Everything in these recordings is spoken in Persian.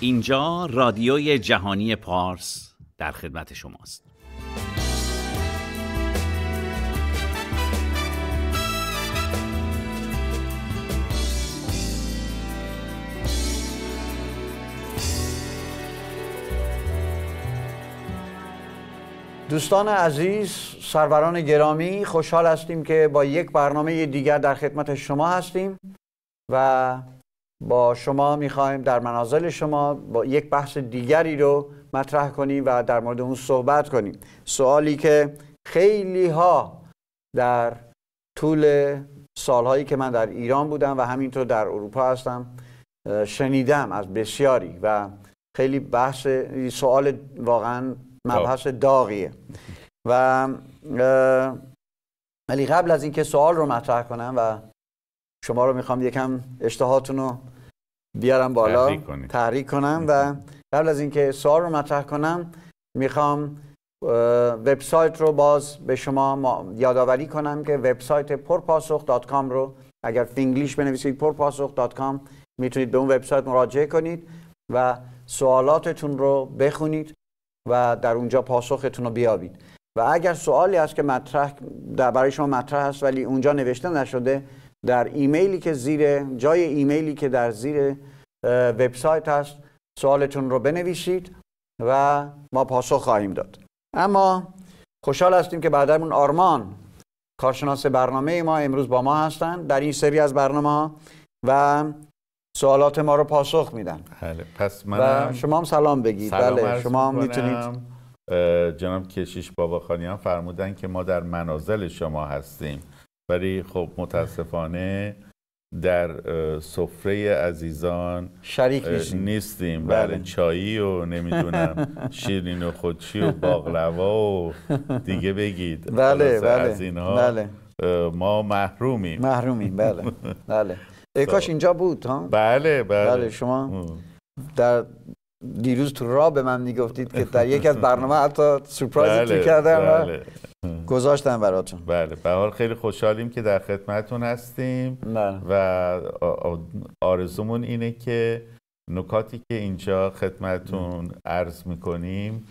اینجا رادیوی جهانی پارس در خدمت شماست دوستان عزیز سروران گرامی خوشحال هستیم که با یک برنامه دیگر در خدمت شما هستیم و با شما میخوایم در منازل شما با یک بحث دیگری رو مطرح کنیم و در مورد اون صحبت کنیم سوالی که خیلی ها در طول سالهایی که من در ایران بودم و همینطور در اروپا هستم شنیدم از بسیاری و خیلی بحث سوال واقعا مبحث خب. داغیه و ولی قبل از اینکه سوال رو مطرح کنم و شما رو میخوام یکم اشتهاتون رو بیارم بالا تحریک, کنم و قبل از اینکه سوال رو مطرح کنم میخوام وبسایت رو باز به شما یادآوری کنم که وبسایت پرپاسخ.com رو اگر فینگلیش بنویسید پرپاسخ.com میتونید به اون وبسایت مراجعه کنید و سوالاتتون رو بخونید و در اونجا پاسختون رو بیابید و اگر سوالی هست که مطرح در برای شما مطرح هست ولی اونجا نوشته نشده در ایمیلی که زیر جای ایمیلی که در زیر وبسایت هست سوالتون رو بنویسید و ما پاسخ خواهیم داد اما خوشحال هستیم که بعدمون آرمان کارشناس برنامه ما امروز با ما هستند. در این سری از برنامه ها و سوالات ما رو پاسخ میدن بله پس شما هم سلام بگید سلام بله شما هم میتونید کشیش بابا خانی هم فرمودن که ما در منازل شما هستیم ولی خب متاسفانه در سفره عزیزان شریک نیستیم, نیستیم. بله. بله، چایی و نمیدونم شیرین و خودشی و باقلوا و دیگه بگید بله بله از اینها بله. ما محرومیم محرومیم بله بله ای خب. کاش اینجا بود ها بله بله, بله، شما در دیروز تو را به من میگفتید که در یکی از برنامه حتی بله، کردم بله. گذاشتم براتون بله به حال خیلی خوشحالیم که در خدمتتون هستیم بله. و آرزومون اینه که نکاتی که اینجا خدمتون عرض میکنیم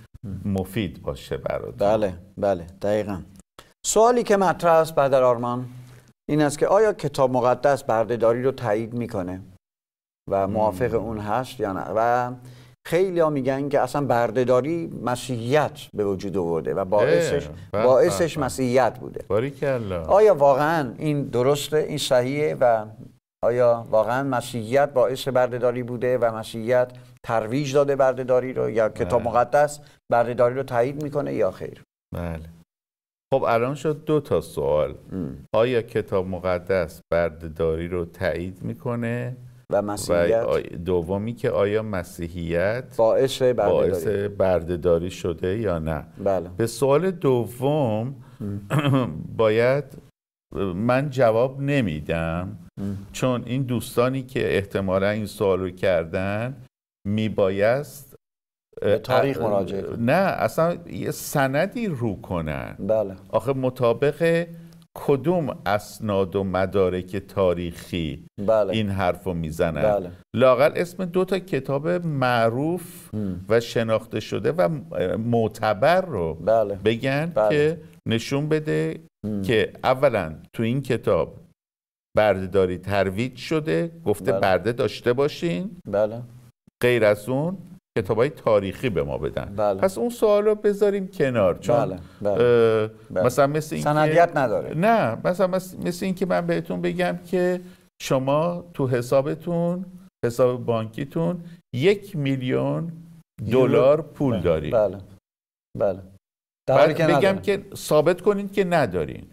مفید باشه براتون بله بله دقیقا سوالی که مطرح است بعد آرمان این است که آیا کتاب مقدس بردهداری رو تایید میکنه و موافق اون هست یا نه و خیلی ها میگن که اصلا بردهداری مسیحیت به وجود آورده و باعثش بله، باعثش بله، بله. مسیحیت بوده آیا واقعا این درسته این صحیحه و آیا واقعا مسیحیت باعث بردهداری بوده و مسیحیت ترویج داده بردهداری رو یا کتاب مقدس بردهداری رو تایید میکنه یا خیر بله خب الان شد دو تا سوال آیا کتاب مقدس بردهداری رو تایید میکنه و مسیحیت دومی که آیا مسیحیت باعث بردهداری, باعث بردهداری شده یا نه بله. به سوال دوم باید من جواب نمیدم چون این دوستانی که احتمالا این سوال رو کردن میبایست تاریخ مراجعه نه اصلا یه سندی رو کنن بله آخه مطابق کدوم اسناد و مدارک تاریخی بله. این حرف رو میزنن بله. لاقل اسم دو تا کتاب معروف و شناخته شده و معتبر رو بله. بگن بله. که نشون بده که اولا تو این کتاب بردهداری ترویج شده گفته برده داشته باشین غیر از اون کتاب تاریخی به ما بدن بله. پس اون سوال رو بذاریم کنار چون بله. بله. بله. مثلا مثل که... نداره نه مثلا مثل این من بهتون بگم که شما تو حسابتون حساب بانکیتون یک میلیون دلار پول بله. دارید بله بله, بله. بگم که ثابت کنید که ندارین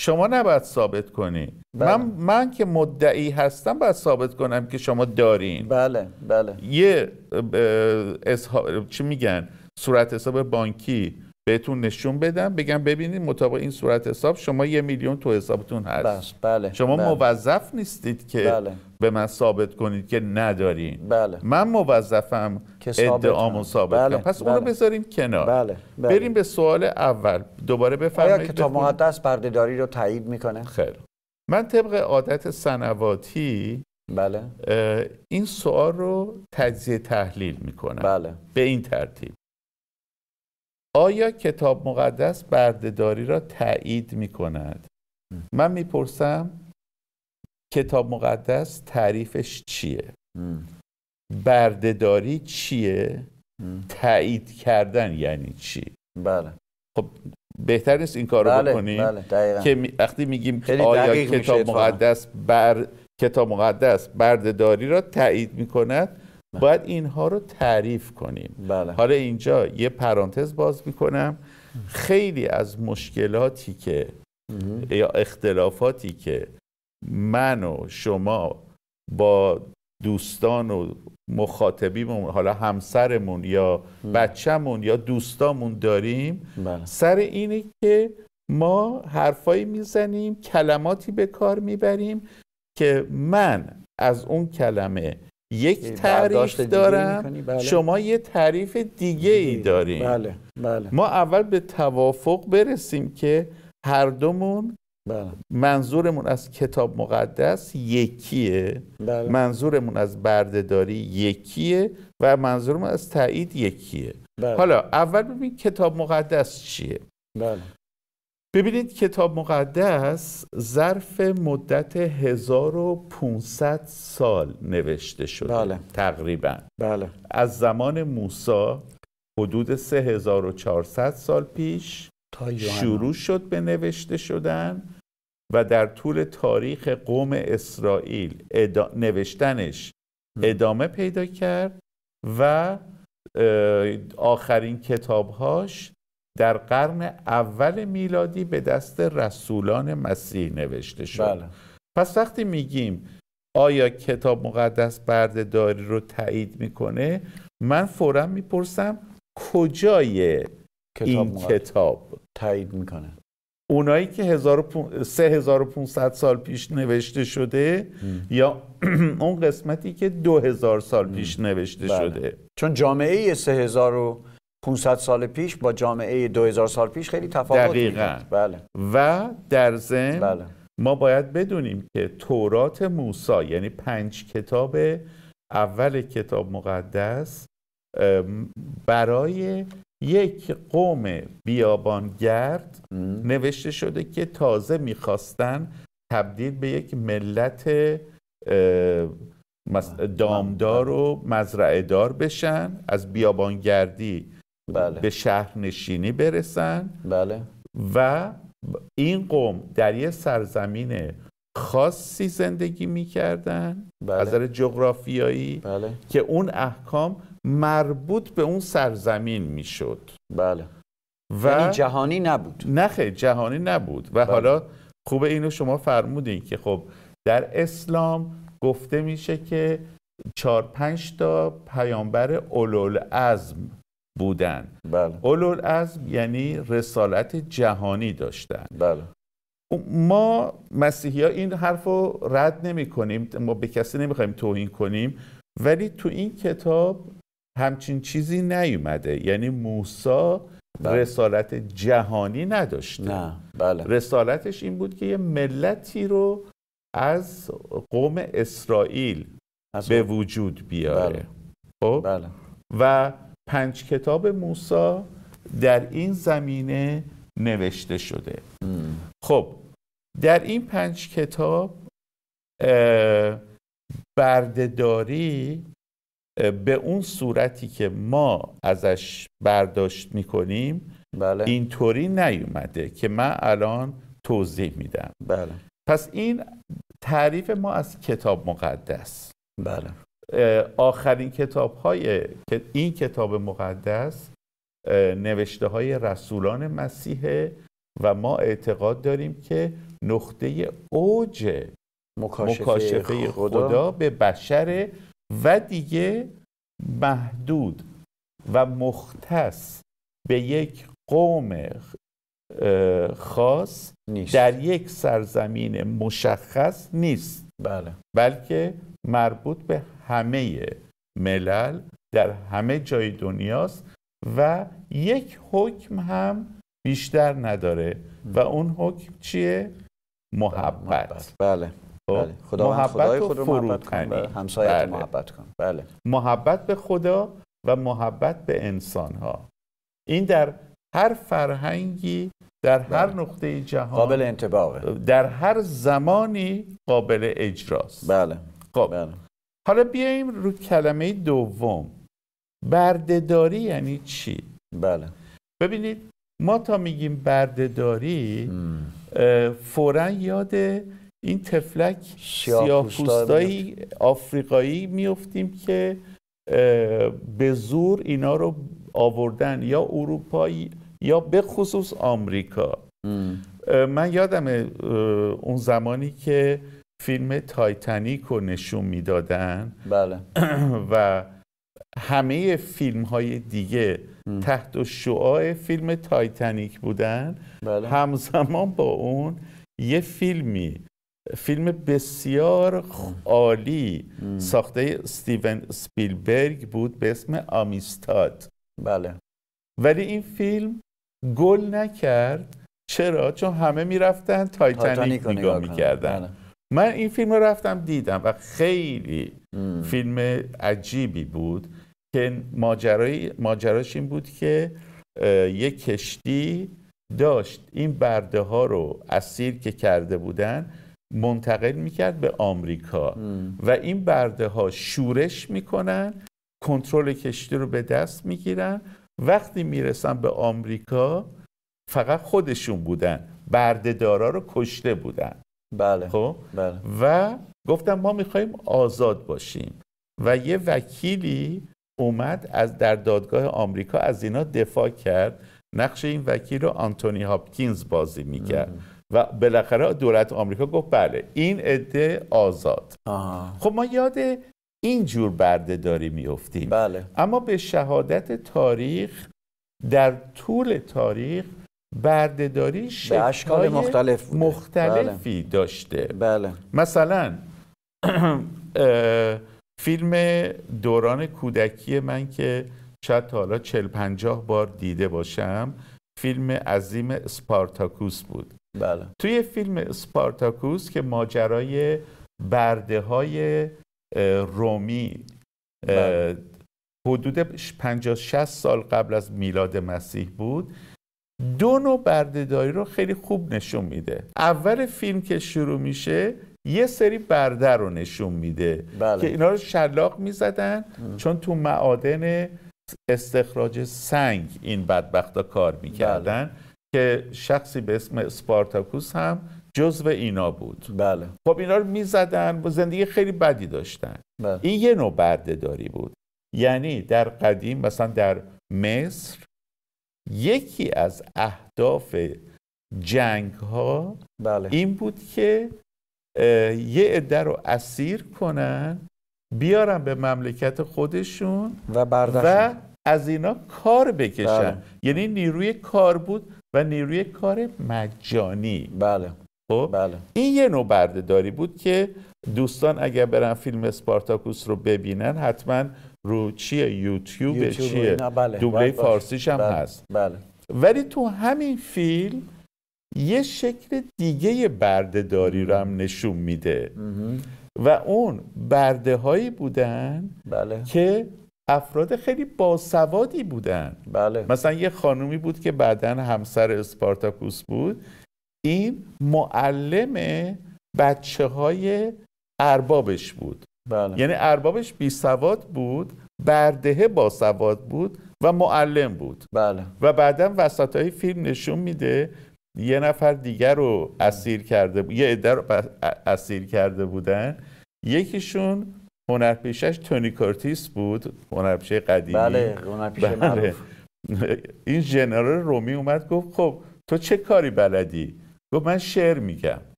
شما نباید ثابت کنی بله. من من که مدعی هستم باید ثابت کنم که شما دارین بله بله یه اصحاب... چی میگن صورت حساب بانکی بهتون نشون بدم بگم ببینید مطابق این صورت حساب شما یه میلیون تو حسابتون هست بله, بله، شما بله. موظف نیستید که بله. به من ثابت کنید که ندارین بله. من موظفم ادعامو ثابت بله. کنم پس بله. اونو بذاریم کنار بله. بریم به سوال اول دوباره بفرمایید آیا کتاب مقدس بردهداری رو تایید میکنه خیر من طبق عادت سنواتی بله این سوال رو تجزیه تحلیل میکنم بله به این ترتیب آیا کتاب مقدس بردهداری را تایید می کند؟ من میپرسم کتاب مقدس تعریفش چیه؟ بردهداری چیه؟ تایید کردن یعنی چی؟ بله خب بهتر نیست این کار رو بله،, بله، که وقتی میگیم آیا کتاب مقدس بر کتاب مقدس بردهداری را تایید میکند باید اینها رو تعریف کنیم بله. حالا اینجا یه پرانتز باز میکنم خیلی از مشکلاتی که یا اختلافاتی که من و شما با دوستان و مخاطبیمون حالا همسرمون یا بچهمون یا دوستامون داریم بله. سر اینه که ما حرفایی میزنیم کلماتی به کار میبریم که من از اون کلمه یک تعریف دارم بله. شما یه تعریف دیگه ای داریم بله. بله. ما اول به توافق برسیم که هر دومون بله. منظورمون از کتاب مقدس یکیه بله. منظورمون از بردهداری یکیه و منظورمون از تایید یکیه بله. حالا اول ببین کتاب مقدس چیه ببینید کتاب مقدس ظرف مدت 1500 سال نوشته شده بله. تقریبا بله. از زمان موسا حدود 3400 سال پیش شروع شد به نوشته شدن و در طول تاریخ قوم اسرائیل نوشتنش ادامه پیدا کرد و آخرین کتابهاش در قرن اول میلادی به دست رسولان مسیح نوشته شد بله. پس وقتی میگیم آیا کتاب مقدس بردهداری رو تایید میکنه من فورا میپرسم کجای کتاب این کتاب تایید میکنه اونایی که 3500 سال پیش نوشته شده یا اون قسمتی که 2000 سال پیش نوشته بله. شده چون جامعه 3000 500 سال پیش با جامعه 2000 سال پیش خیلی تفاوت دقیقا. بله. و در ضمن بله. ما باید بدونیم که تورات موسی یعنی پنج کتاب اول کتاب مقدس برای یک قوم بیابانگرد نوشته شده که تازه میخواستن تبدیل به یک ملت دامدار و دار بشن از بیابانگردی بله. به شهرنشینی نشینی برسن بله. و این قوم در یه سرزمین خاصی زندگی میکردن بله. از جغرافیایی بله. که اون احکام مربوط به اون سرزمین میشد بله و یعنی جهانی نبود نه جهانی نبود و بله. حالا خوب اینو شما فرمودین که خب در اسلام گفته میشه که چهار پنج تا پیامبر اولوالعزم بودن بله. از یعنی رسالت جهانی داشتن بله. ما مسیحی ها این حرف رو رد نمی کنیم ما به کسی نمیخوایم توهین کنیم ولی تو این کتاب همچین چیزی نیومده یعنی موسا بله. رسالت جهانی نداشته نه. بله. رسالتش این بود که یه ملتی رو از قوم اسرائیل به وجود بیاره بله. خب؟ بله. و پنج کتاب موسی در این زمینه نوشته شده خب در این پنج کتاب بردهداری به اون صورتی که ما ازش برداشت میکنیم بله. اینطوری نیومده که من الان توضیح میدم بله. پس این تعریف ما از کتاب مقدس بله. آخرین کتاب های این کتاب مقدس نوشته های رسولان مسیحه و ما اعتقاد داریم که نقطه اوج مکاشفه, مکاشفه خدا. به بشر و دیگه محدود و مختص به یک قوم خاص نیست. در یک سرزمین مشخص نیست بله. بلکه مربوط به همه ملل در همه جای دنیاست و یک حکم هم بیشتر نداره و اون حکم چیه؟ محبت بله, خب، بله. خدا محبت خدای خود رو محبت کن بله. همسایت بله. محبت کن بله محبت به خدا و محبت به انسان ها این در هر فرهنگی در هر نقطه جهان قابل انتباقه در هر زمانی قابل اجراست بله, قابل. خب. حالا بیایم رو کلمه دوم بردهداری یعنی چی بله ببینید ما تا میگیم بردهداری فورا یاد این تفلک سیاه آفریقایی میفتیم که به زور اینا رو آوردن یا اروپایی یا به خصوص آمریکا من یادم اون زمانی که فیلم تایتانیک رو نشون میدادن بله و همه فیلم های دیگه م. تحت شعاع فیلم تایتانیک بودن بله. همزمان با اون یه فیلمی فیلم بسیار عالی ساخته ستیون سپیلبرگ بود به اسم آمیستاد بله ولی این فیلم گل نکرد چرا؟ چون همه میرفتن تایتانیک نگاه میکردن بله. من این فیلم رو رفتم دیدم و خیلی فیلم عجیبی بود که ماجرای ماجراش این بود که یک کشتی داشت این برده ها رو اسیر که کرده بودن منتقل میکرد به آمریکا و این برده ها شورش میکنن کنترل کشتی رو به دست میگیرن وقتی میرسن به آمریکا فقط خودشون بودن بردهدارا رو کشته بودن بله خب بله. و گفتم ما میخوایم آزاد باشیم و یه وکیلی اومد از در دادگاه آمریکا از اینا دفاع کرد نقش این وکیل رو آنتونی هاپکینز بازی میکرد و بالاخره دولت آمریکا گفت بله این عده آزاد آه. خب ما یاد این جور برده داری میفتیم بله. اما به شهادت تاریخ در طول تاریخ بردهداری شکل مختلف مختلفی بله. داشته بله. مثلا فیلم دوران کودکی من که شاید تا حالا چل پنجاه بار دیده باشم فیلم عظیم سپارتاکوس بود بله. توی فیلم اسپارتاکوس که ماجرای برده های رومی بله. حدود 50 60 سال قبل از میلاد مسیح بود دو نوع بردهداری رو خیلی خوب نشون میده اول فیلم که شروع میشه یه سری برده رو نشون میده بله. که اینا رو شلاق میزدن چون تو معادن استخراج سنگ این بدبختا کار میکردن بله. که شخصی به اسم سپارتاکوس هم جزو اینا بود بله خب اینا رو میزدن و زندگی خیلی بدی داشتن بله. این یه نوع برده داری بود یعنی در قدیم مثلا در مصر یکی از اهداف جنگ ها بله. این بود که یه عده رو اسیر کنن بیارن به مملکت خودشون و, و از اینا کار بکشن بله. یعنی نیروی کار بود و نیروی کار مجانی بله خب بله. این یه نوع داری بود که دوستان اگر برن فیلم اسپارتاکوس رو ببینن حتما رو چیه یوتیوب, چیه بله. دوبله فارسیش هم بله، هست بله. ولی تو همین فیلم یه شکل دیگه بردهداری رو هم نشون میده و اون برده هایی بودن بله. که افراد خیلی باسوادی بودن بله. مثلا یه خانومی بود که بعدا همسر اسپارتاکوس بود این معلم بچه های اربابش بود بله. یعنی اربابش بی سواد بود بردهه با سواد بود و معلم بود بله. و بعدا وسط های فیلم نشون میده یه نفر دیگر رو اسیر کرده بود. یه عده رو اسیر کرده بودن یکیشون هنرپیشش تونی کارتیس بود هنرپیشه قدیمی بله هنرپیشه بله. این جنرال رومی اومد گفت خب تو چه کاری بلدی گفت من شعر میگم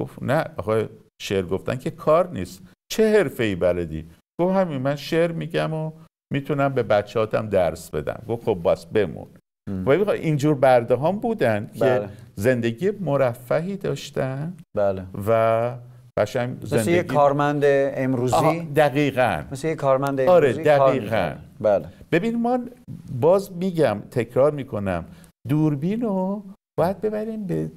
گفت نه آخه شعر گفتن که کار نیست چه حرفه ای بلدی گفت همین من شعر میگم و میتونم به بچهاتم درس بدم گفت خب باز بمون و خب اینجور برده هم بودن که بله. زندگی مرفهی داشتن بله. و قشنگ زندگی مثل یه کارمند امروزی دقیقا مثل یه کارمند آره، امروزی آره دقیقا بله. ببین ما باز میگم تکرار میکنم دوربین رو باید ببریم به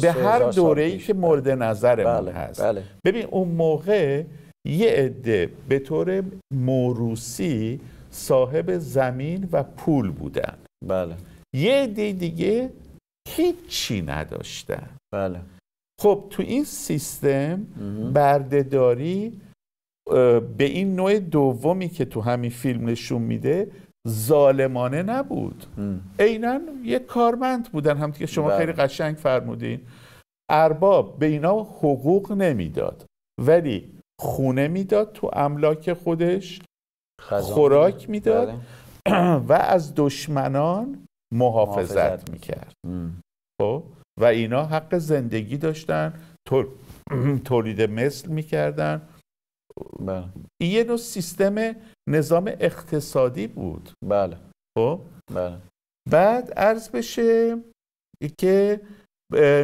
به هر دوره ای که مورد بله. نظرمون بله، هست بله. ببین اون موقع یه عده به طور موروسی صاحب زمین و پول بودن بله یه عده دیگه هیچی نداشتن بله خب تو این سیستم بردهداری به این نوع دومی که تو همین فیلم نشون میده ظالمانه نبود عینا یک کارمند بودن هم که شما بله. خیلی قشنگ فرمودین ارباب به اینا حقوق نمیداد ولی خونه میداد تو املاک خودش خوراک میداد بله. و از دشمنان محافظت, میکرد خب و اینا حق زندگی داشتن تولید مثل میکردن بله. این یه نوع سیستم نظام اقتصادی بود بله خب بله. بعد عرض بشه که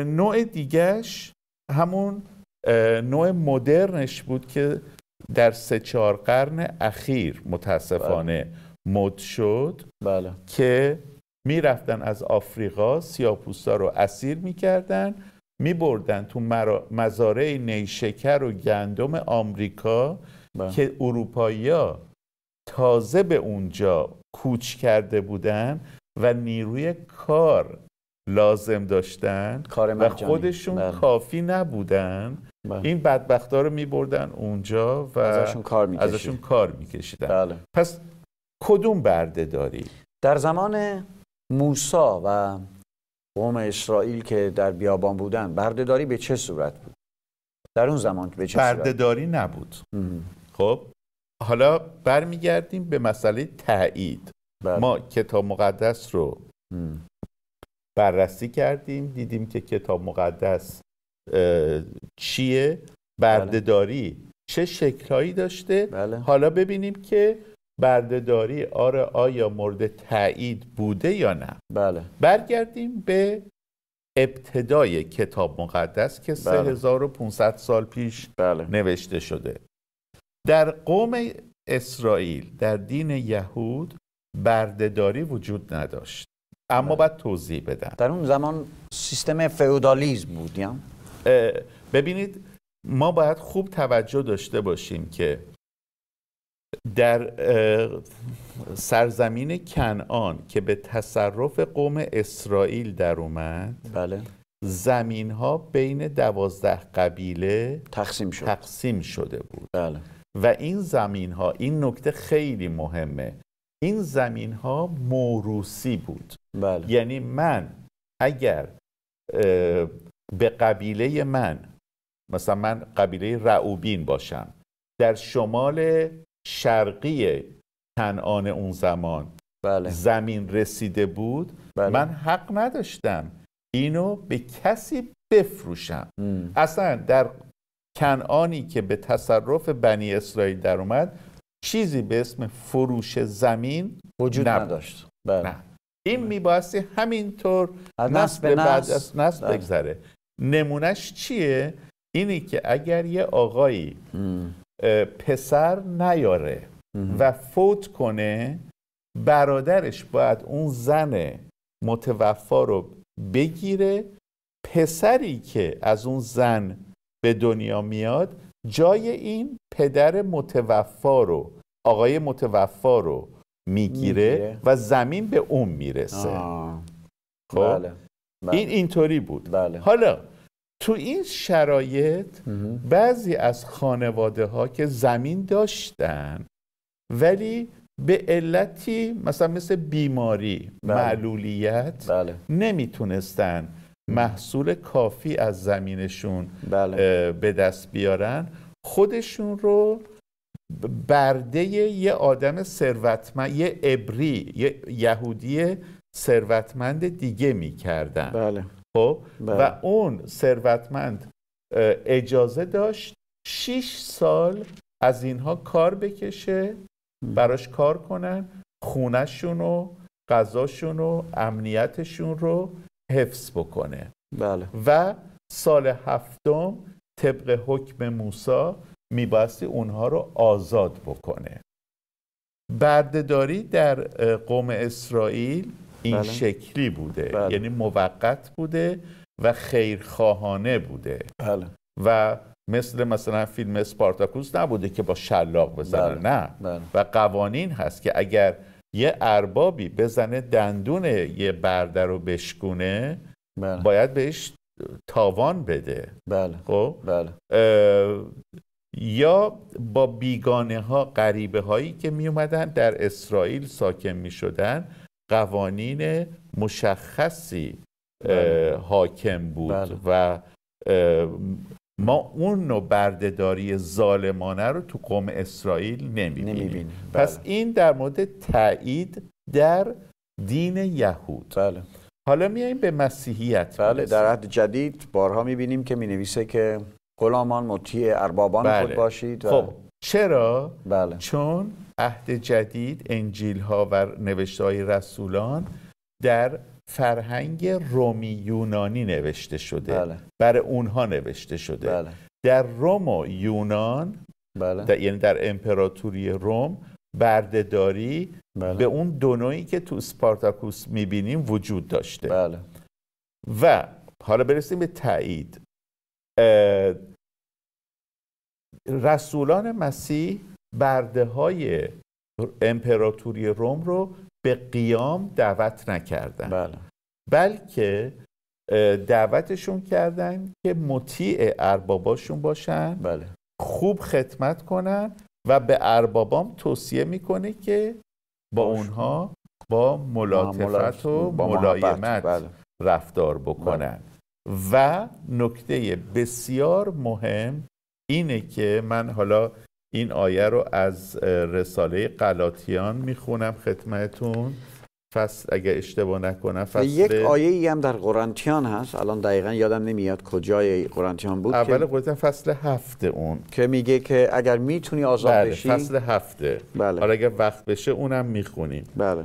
نوع دیگش همون نوع مدرنش بود که در سه چهار قرن اخیر متاسفانه بله. مد شد بله. که میرفتن از آفریقا سیاپوستا رو اسیر میکردن می بردن تو مزارع نیشکر و گندم آمریکا بله. که اروپایی‌ها تازه به اونجا کوچ کرده بودن و نیروی کار لازم داشتن کار و خودشون بله. کافی نبودن بله. این بدبخت‌ها رو می بردن اونجا و ازشون کار می, پس کدوم برده داری؟ در زمان موسا و قوم اسرائیل که در بیابان بودن بردهداری به چه صورت بود در اون زمان به چه بردهداری نبود خب حالا برمیگردیم به مسئله تایید بله. ما کتاب مقدس رو بررسی کردیم دیدیم که کتاب مقدس چیه بله. بردهداری چه شکلهایی داشته بله. حالا ببینیم که بردهداری آره آیا مورد تایید بوده یا نه بله برگردیم به ابتدای کتاب مقدس که بله. 3500 سال پیش بله. نوشته شده در قوم اسرائیل در دین یهود بردهداری وجود نداشت اما بله. باید توضیح بدم در اون زمان سیستم فئودالیسم بود ببینید ما باید خوب توجه داشته باشیم که در سرزمین کنعان که به تصرف قوم اسرائیل در اومد بله زمین ها بین دوازده قبیله تقسیم, شد. تقسیم شده بود بله. و این زمین ها این نکته خیلی مهمه این زمین ها موروسی بود بله. یعنی من اگر به قبیله من مثلا من قبیله رعوبین باشم در شمال شرقی کنعان اون زمان بله. زمین رسیده بود بله. من حق نداشتم اینو به کسی بفروشم اصلا در کنعانی که به تصرف بنی اسرائیل در اومد چیزی به اسم فروش زمین وجود نداشت بله. این بله. میبایستی همینطور نسل بعد از نسل بگذره نمونهش چیه؟ اینی که اگر یه آقایی پسر نیاره و فوت کنه برادرش باید اون زن متوفا رو بگیره پسری که از اون زن به دنیا میاد جای این پدر متوفا رو آقای متوفا رو میگیره و زمین به اون میرسه خب بله. این بله. اینطوری بود بله. حالا تو این شرایط بعضی از خانواده ها که زمین داشتن ولی به علتی مثلا مثل بیماری بله. معلولیت بله. نمیتونستن محصول کافی از زمینشون بله. به دست بیارن خودشون رو برده یه آدم ثروتمند یه ابری یه یهودی ثروتمند دیگه میکردن بله. خب بله. و اون ثروتمند اجازه داشت 6 سال از اینها کار بکشه براش کار کنن خونهشون و غذاشون و امنیتشون رو حفظ بکنه بله. و سال هفتم طبق حکم موسا میبایستی اونها رو آزاد بکنه بردهداری در قوم اسرائیل این بله. شکلی بوده بله. یعنی موقت بوده و خیرخواهانه بوده بله. و مثل مثلا فیلم اسپارتاکوس نبوده که با شلاق بزنه بله. نه و قوانین هست که اگر یه اربابی بزنه دندون یه برده رو بشکونه باید بهش تاوان بده بله خب بله. یا با بیگانه ها قریبه هایی که می اومدن در اسرائیل ساکن می شدن قوانین مشخصی بله. حاکم بود بله. و ما اون نوع بردهداری ظالمانه رو تو قوم اسرائیل نمیبینیم, پس بله. این در مورد تایید در دین یهود بله. حالا میاییم به مسیحیت بله در عهد جدید بارها میبینیم که مینویسه که غلامان مطیع اربابان بله. خود باشید و... خب چرا؟ بله. چون عهد جدید انجیل ها و نوشته های رسولان در فرهنگ رومی یونانی نوشته شده بله. برای اونها نوشته شده بله. در روم و یونان بله. در یعنی در امپراتوری روم بردهداری بله. به اون دونویی که تو سپارتاکوس میبینیم وجود داشته و حالا برسیم به تایید رسولان مسیح برده های امپراتوری روم رو به قیام دعوت نکردن بله. بلکه دعوتشون کردن که مطیع ارباباشون باشن بله. خوب خدمت کنن و به اربابام توصیه میکنه که با اونها با ملاتفت و با ملایمت بله. رفتار بکنن بله. و نکته بسیار مهم اینه که من حالا این آیه رو از رساله قلاتیان میخونم خدمتون فصل اگه اشتباه نکنم فصل یک آیه ای هم در قرنتیان هست الان دقیقا یادم نمیاد کجای قرنتیان بود اول قرنتیان فصل هفته اون که میگه که اگر میتونی آزاد بله، فصل هفته بله حالا اگر وقت بشه اونم میخونیم بله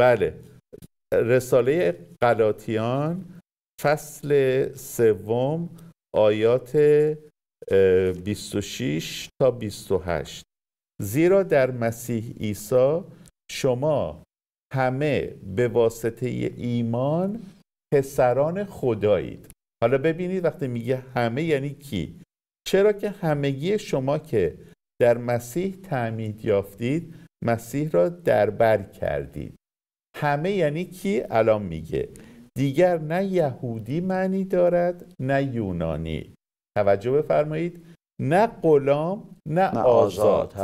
بله رساله قلاتیان فصل سوم آیات 26 تا 28 زیرا در مسیح عیسی شما همه به واسطه ایمان پسران خدایید حالا ببینید وقتی میگه همه یعنی کی چرا که همگی شما که در مسیح تعمید یافتید مسیح را دربر کردید همه یعنی کی الان میگه دیگر نه یهودی معنی دارد نه یونانی توجه بفرمایید نه غلام نه, نه آزاد,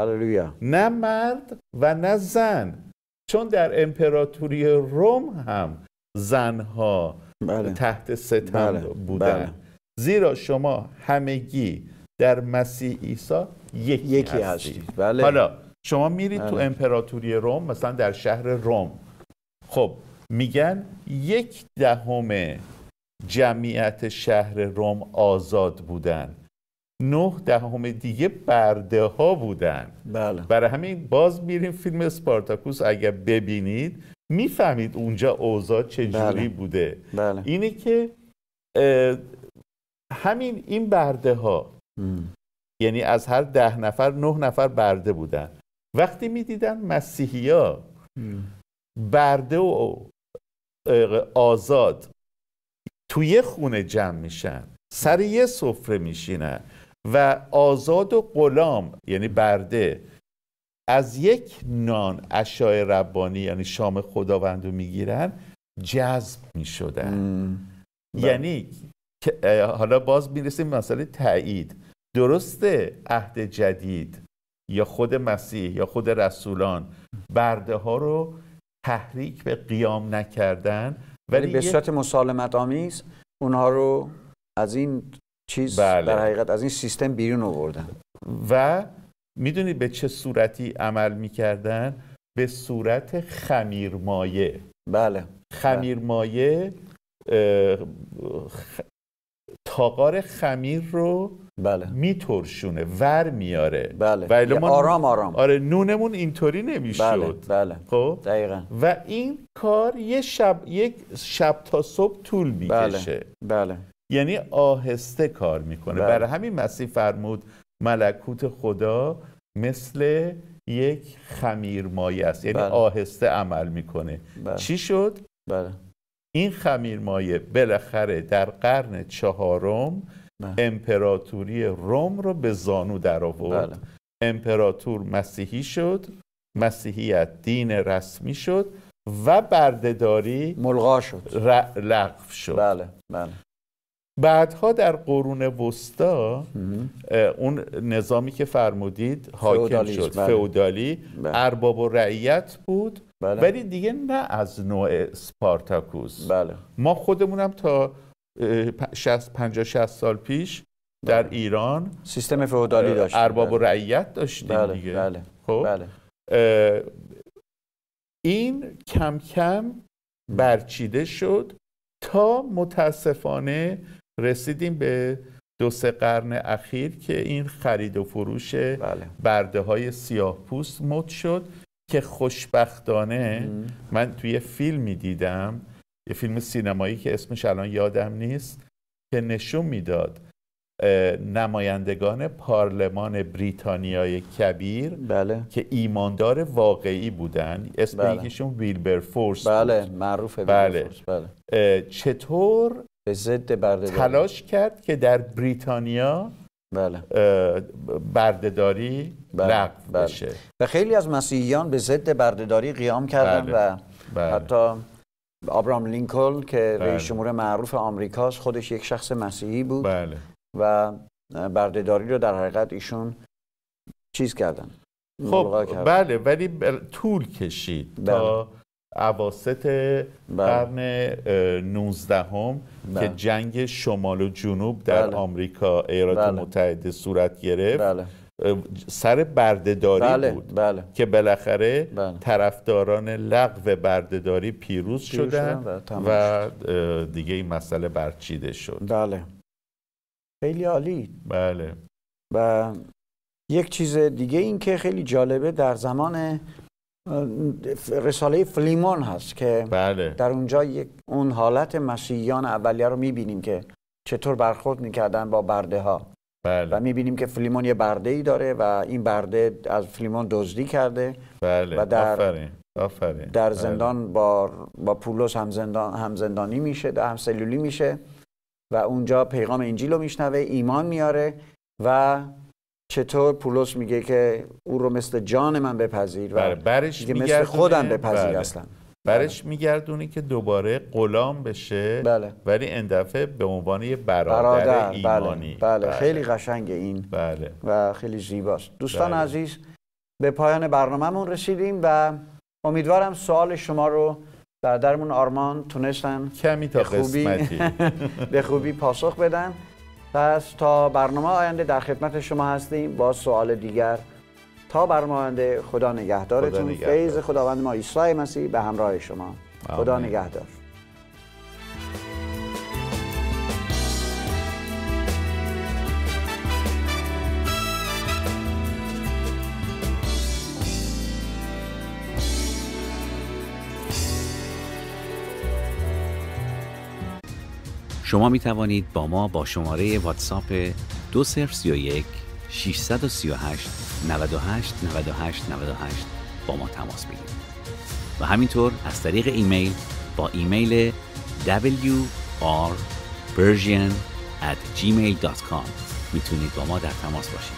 نه مرد و نه زن چون در امپراتوری روم هم زنها بله. تحت ستم بله. بودن بله. زیرا شما همگی در مسیح عیسی یکی, یکی هستید بله. حالا شما میرید تو امپراتوری روم مثلا در شهر روم خب میگن یک دهم جمعیت شهر روم آزاد بودن نه دهم دیگه برده ها بودن بله. برای همین باز میریم فیلم سپارتاکوس اگر ببینید میفهمید اونجا اوضاع چجوری بله. بوده بله. اینه که همین این برده ها یعنی از هر ده نفر نه نفر برده بودن وقتی میدیدن ها برده و آزاد توی خونه جمع میشن سر یه سفره میشینن و آزاد و غلام یعنی برده از یک نان اشای ربانی یعنی شام خداوند رو میگیرن جذب میشدن یعنی حالا باز میرسیم مسئله تایید درسته عهد جدید یا خود مسیح یا خود رسولان برده ها رو تحریک به قیام نکردن ولی به صورت مسالمت آمیز اونها رو از این چیز در بله. حقیقت از این سیستم بیرون آوردن و میدونید به چه صورتی عمل میکردن به صورت خمیرمایه بله خمیرمایه خ... تاقار خمیر رو بله میترشونه ور میاره بله ولی ما آرام آرام آره نونمون اینطوری نمیشد بله بله خب دقیقا و این کار یه شب یک شب تا صبح طول میکشه بله بله یعنی آهسته کار میکنه بله. برای همین مسیح فرمود ملکوت خدا مثل یک خمیرمایه است یعنی بله. آهسته عمل میکنه بله. چی شد بله این خمیر خمیرمایه بالاخره در قرن چهارم بله. امپراتوری روم رو به زانو در آورد بله. امپراتور مسیحی شد مسیحیت دین رسمی شد و بردهداری ملغا شد ر... لغو شد بله, بله. بعدها در قرون وسطا اون نظامی که فرمودید حاکم شد بله. فئودالی ارباب و رعیت بود ولی دیگه نه از نوع سپارتاکوس بله. ما خودمونم تا 60 50 60 سال پیش در بله. ایران سیستم فئودالی داشت ارباب و بله. رعیت داشتیم بله، دیگه بله، خب؟ بله. این کم کم برچیده شد تا متاسفانه رسیدیم به دو سه قرن اخیر که این خرید و فروش بله. برده های سیاه پوست مد شد که خوشبختانه من توی فیلمی دیدم یه فیلم سینمایی که اسمش الان یادم نیست که نشون میداد نمایندگان پارلمان بریتانیای کبیر بله. که ایماندار واقعی بودن اسم بله. یکیشون ویلبر فورس بله بود. معروف بله. فورس. بله. چطور به ضد تلاش کرد که در بریتانیا بله. بردهداری بله. لغو بله. بشه و خیلی از مسیحیان به ضد بردهداری قیام کردن بله، و بله. حتی آبرام لینکلن که بله. رئیس جمهور معروف آمریکاست خودش یک شخص مسیحی بود بله. و بردهداری رو در حقیقت ایشون چیز کردن خب بله ولی بل... طول کشید تا عواست بله. بله. قرن 19 که جنگ شمال و جنوب در آمریکا ایالات متحده صورت گرفت سر بردهداری بله، بود بله. که بالاخره بله. طرفداران لغو بردهداری پیروز, شدن, و, دیگه این مسئله برچیده شد بله خیلی عالی بله و یک چیز دیگه این که خیلی جالبه در زمان رساله فلیمون هست که در اونجا یک اون حالت مسیحیان اولیه رو میبینیم که چطور برخورد میکردن با برده ها بله. و میبینیم که فلیمون یه برده ای داره و این برده از فلیمون دزدی کرده بله. و در آفرین. در بله. زندان با با پولس هم زندان همزندانی میشه در سلولی میشه و اونجا پیغام انجیل رو میشنوه ایمان میاره و چطور پولس میگه که او رو مثل جان من بپذیر و بله، برش مثل خودم بپذیر بله. اصلا برش بله. میگردونی که دوباره غلام بشه بله. ولی این دفعه به عنوان یه برادر, بله. ایمانی بله. بله. خیلی قشنگ این بله. و خیلی زیباست دوستان عزیز به پایان برنامهمون رسیدیم و امیدوارم سوال شما رو برادرمون آرمان تونستن کمی تا به خوبی, به خوبی پاسخ بدن پس تا برنامه آینده در خدمت شما هستیم با سوال دیگر تا خدا نگهدارتون فیض خداوند ما عیسی مسیح به همراه شما خدا نگهدار شما می با ما با شماره واتساپ 2031 638 98 98 98 با ما تماس بگیرید و همینطور از طریق ایمیل با ایمیل wrpersian at gmail.com میتونید با ما در تماس باشید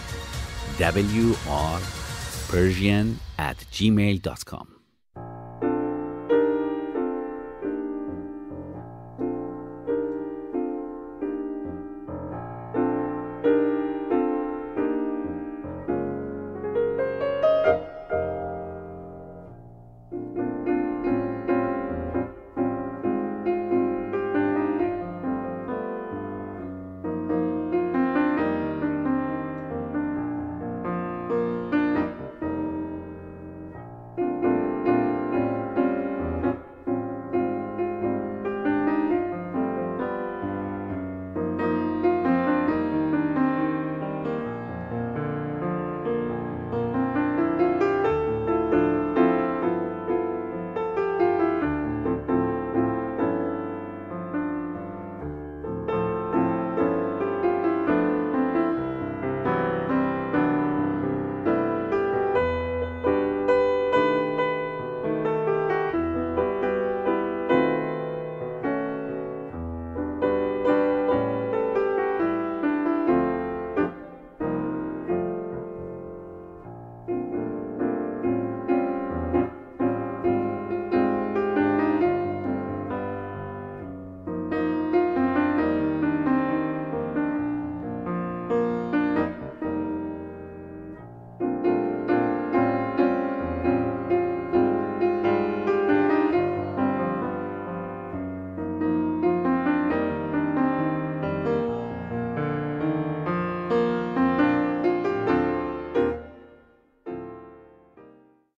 wrpersian at gmail.com